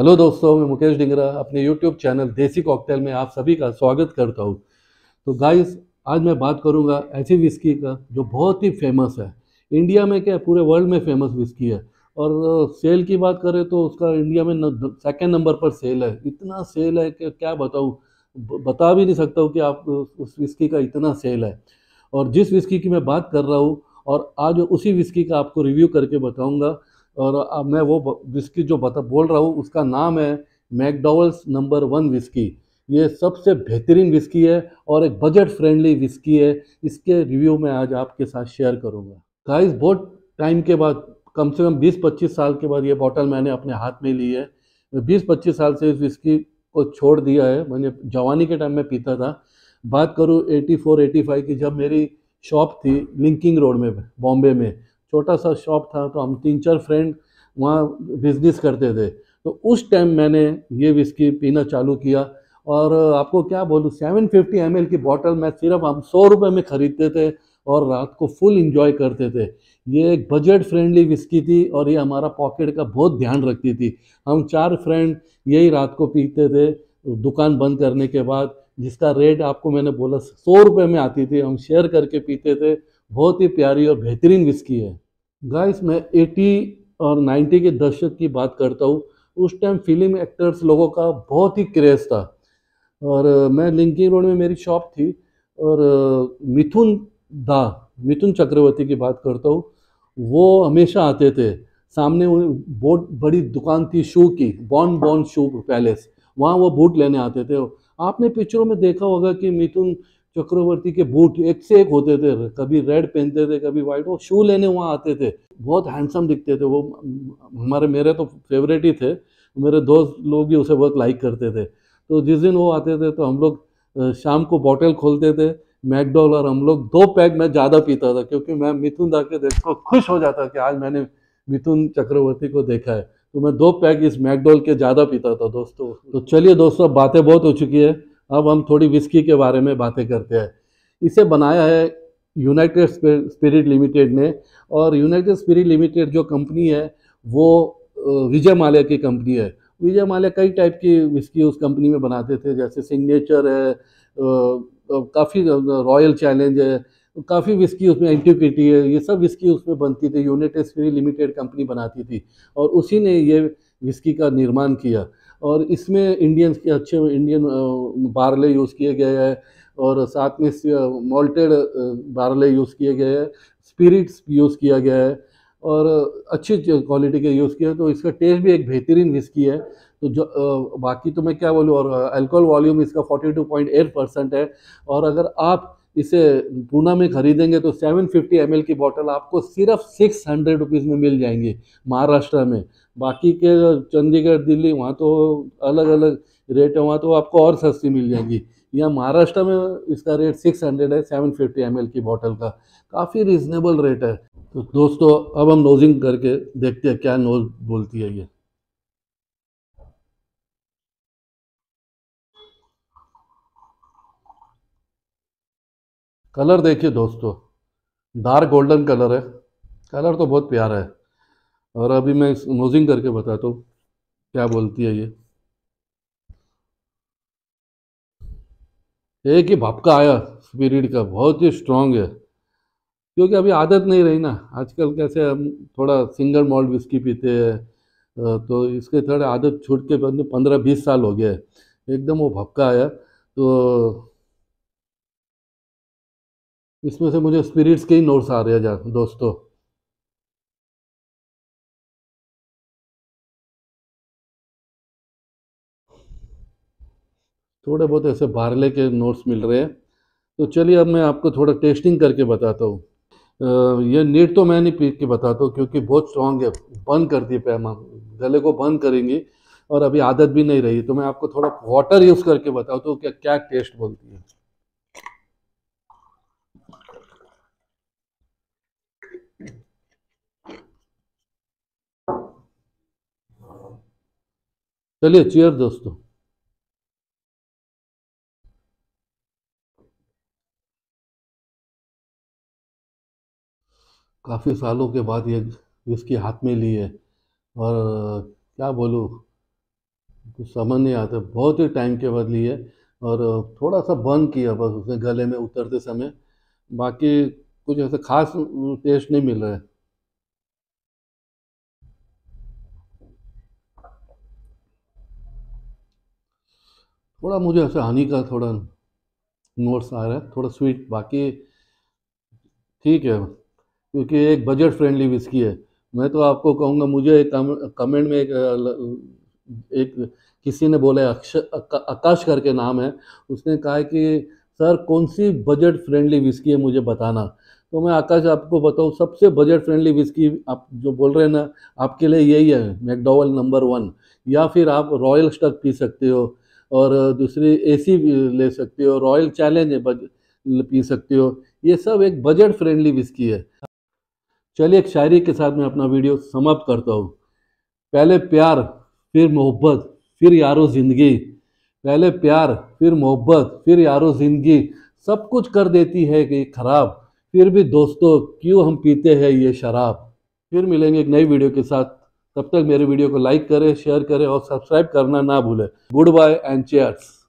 hello दोस्तों मैं मुकेश डिंगरा अपने यूट्यूब चैनल देसी कॉकटेल में आप सभी का स्वागत करता हूँ तो गाइस आज मैं बात करूँगा ऐसी विस्की का जो बहुत ही फेमस है इंडिया में क्या पूरे वर्ल्ड में फेमस विस्की है और सेल की बात करें तो उसका इंडिया में सेकेंड नंबर पर सेल है इतना सेल है कि क्या बताऊँ बता भी नहीं सकता हूँ कि आप उस विस्की का इतना सेल है और जिस विस्की की मैं बात कर रहा हूँ और आज उसी विस्की का आपको रिव्यू करके बताऊँगा और अब मैं वो विस्की जो बता बोल रहा हूँ उसका नाम है मैकडोवल्स नंबर वन विस्की ये सबसे बेहतरीन विस्की है और एक बजट फ्रेंडली विस्की है इसके रिव्यू मैं आज आपके साथ शेयर करूँगा गाइस बहुत टाइम के बाद कम से कम 20-25 साल के बाद ये बॉटल मैंने अपने हाथ में ली है बीस पच्चीस साल से इस विस्की को छोड़ दिया है मैंने जवानी के टाइम में पीता था बात करूँ एटी फोर की जब मेरी शॉप थी लिंकिंग रोड में बॉम्बे में छोटा सा शॉप था तो हम तीन चार फ्रेंड वहाँ बिजनेस करते थे तो उस टाइम मैंने ये विस्की पीना चालू किया और आपको क्या बोलूँ सेवन फिफ्टी एम एल की बॉटल मैं सिर्फ हम सौ रुपये में ख़रीदते थे और रात को फुल इंजॉय करते थे ये एक बजट फ्रेंडली विस्की थी और ये हमारा पॉकेट का बहुत ध्यान रखती थी हम चार फ्रेंड यही रात को पीते थे दुकान बंद करने के बाद जिसका रेट आपको मैंने बोला सौ रुपये में आती थी हम शेयर करके पीते थे बहुत ही प्यारी और बेहतरीन विस्की है गाइस मैं 80 और 90 के दशक की बात करता हूँ उस टाइम फिल्म एक्टर्स लोगों का बहुत ही क्रेज़ था और मैं लिंकिंग रोड में मेरी शॉप थी और मिथुन दा मिथुन चक्रवर्ती की बात करता हूँ वो हमेशा आते थे सामने बहुत बड़ी दुकान थी शू की बॉन बॉन शू पैलेस वहाँ वो बूट लेने आते थे आपने पिक्चरों में देखा होगा कि मिथुन चक्रवर्ती के बूट एक से एक होते थे कभी रेड पहनते थे कभी वाइट वो शू लेने वहाँ आते थे बहुत हैंडसम दिखते थे वो हमारे मेरे तो फेवरेट ही थे मेरे दोस्त लोग भी उसे बहुत लाइक करते थे तो जिस दिन वो आते थे तो हम लोग शाम को बॉटल खोलते थे मैकडॉल और हम लोग दो पैक मैं ज़्यादा पीता था क्योंकि मैं मिथुन दा के देख खुश हो जाता कि आज मैंने मिथुन चक्रवर्ती को देखा है तो मैं दो पैक इस मैकडॉल के ज़्यादा पीता था दोस्तों तो चलिए दोस्तों बातें बहुत हो चुकी है अब हम थोड़ी विस्की के बारे में बातें करते हैं इसे बनाया है यूनाइटेड स्पिरिट लिमिटेड ने और यूनाइटेड स्पिरिट लिमिटेड जो कंपनी है वो विजय माल्या की कंपनी है विजय माल्या कई टाइप की विस्की उस कंपनी में बनाते थे जैसे सिग्नेचर है काफ़ी रॉयल चैलेंज है काफ़ी विस्की उसमें एंटीक्विटी है ये सब विस्की उसमें बनती थी यूनाइटेड स्पिरिट लिमिटेड कंपनी बनाती थी और उसी ने ये विस्की का निर्माण किया और इसमें इंडियन के अच्छे इंडियन बारले यूज़ किए गए हैं और साथ में मोल्टेड बारले यूज़ किए गए हैं स्पिरिट्स यूज़ किया गया है और अच्छी क्वालिटी के यूज़ किए तो इसका टेस्ट भी एक बेहतरीन विस्की है तो जो बाकी तो मैं क्या बोलूँ और अल्कोहल वॉल्यूम इसका 42.8 परसेंट है और अगर आप इसे पूना में खरीदेंगे तो 750 ml की बोतल आपको सिर्फ सिक्स हंड्रेड रुपीज़ में मिल जाएंगी महाराष्ट्र में बाकी के चंडीगढ़ दिल्ली वहाँ तो अलग अलग रेट है वहाँ तो आपको और सस्ती मिल जाएगी यहाँ महाराष्ट्र में इसका रेट सिक्स हंड्रेड है सेवन फिफ्टी एम की बॉटल का काफ़ी रिजनेबल रेट है तो दोस्तों अब हम नोजिंग करके देखते हैं क्या नोज बोलती है ये कलर देखिए दोस्तों डार्क गोल्डन कलर है कलर तो बहुत प्यारा है और अभी मैं नोजिंग करके बताता हूँ क्या बोलती है ये एक ही भपका आया स्पिरिट का बहुत ही स्ट्रांग है क्योंकि अभी आदत नहीं रही ना आजकल कैसे हम थोड़ा सिंगल मॉल्ट विस्की पीते हैं तो इसके थोड़े आदत छूट के पंद्रह बीस साल हो गया है एकदम वो भपका आया तो इसमें से मुझे स्पिरिट्स के ही नोट्स आ रहे हैं दोस्तों थोड़े बहुत ऐसे बारले के नोट्स मिल रहे हैं तो चलिए अब मैं आपको थोड़ा टेस्टिंग करके बताता हूँ ये नीट तो मैं नहीं पी के बताता हूँ क्योंकि बहुत स्ट्रांग है बंद कर दिए पैमा गले को बंद करेंगी और अभी आदत भी नहीं रही तो मैं आपको थोड़ा वाटर यूज़ करके बताता हूँ तो क्या क्या टेस्ट बोलती है चलिए चेयर दोस्तों काफ़ी सालों के बाद ये इसके हाथ में ली है और क्या बोलूँ कुछ समझ नहीं आता बहुत ही टाइम के बाद ली है और थोड़ा सा बंद किया बस उसने गले में उतरते समय बाकी कुछ ऐसे खास टेस्ट नहीं मिल रहा है थोड़ा मुझे ऐसा हनी का थोड़ा नोट्स आ रहा है थोड़ा स्वीट बाकी ठीक है क्योंकि एक बजट फ्रेंडली विस्की है मैं तो आपको कहूँगा मुझे एक कम, कमेंट में एक, एक किसी ने बोला अक्ष आकाश करके नाम है उसने कहा है कि सर कौन सी बजट फ्रेंडली विस्की है मुझे बताना तो मैं आकाश आपको बताऊँ सबसे बजट फ्रेंडली विस्की आप जो बोल रहे हैं ना आपके लिए यही है मैकडोवल नंबर वन या फिर आप रॉयल स्टक पी सकते हो और दूसरी एसी ले सकते हो रॉयल चैलेंज पी सकते हो ये सब एक बजट फ्रेंडली विस्की है चलिए एक शायरी के साथ मैं अपना वीडियो समाप्त करता हूँ पहले प्यार फिर मोहब्बत फिर यारो ज़िंदगी पहले प्यार फिर मोहब्बत फिर यारो ज़िंदगी सब कुछ कर देती है कि खराब फिर भी दोस्तों क्यों हम पीते हैं ये शराब फिर मिलेंगे एक नई वीडियो के साथ तब तक मेरे वीडियो को लाइक करें शेयर करें और सब्सक्राइब करना ना भूलें गुड बाय एंड चेयर्स